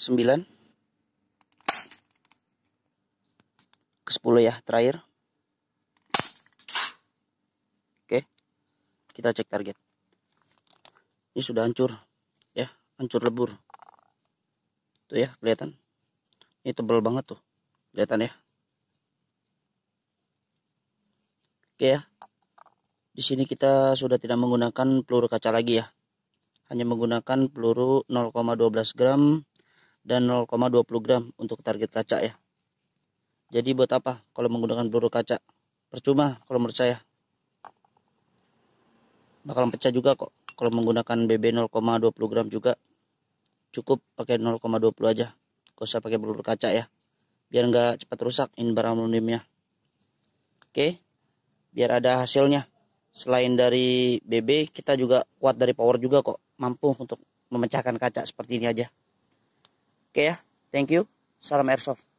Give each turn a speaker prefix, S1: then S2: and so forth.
S1: 9 ke 10 ya terakhir oke kita cek target ini sudah hancur ya hancur lebur tuh ya kelihatan ini tebal banget tuh kelihatan ya oke ya di sini kita sudah tidak menggunakan peluru kaca lagi ya hanya menggunakan peluru 0,12 gram dan 0,20 gram untuk target kaca ya. Jadi buat apa kalau menggunakan peluru kaca? Percuma kalau menurut saya. Bakalan pecah juga kok kalau menggunakan BB 0,20 gram juga. Cukup pakai 0,20 aja. Gak usah pakai peluru kaca ya. Biar nggak cepat rusak in barang aluminiumnya. Oke. Biar ada hasilnya. Selain dari BB kita juga kuat dari power juga kok. Mampu untuk memecahkan kaca seperti ini aja. Oke ya, thank you. Salam Airsoft.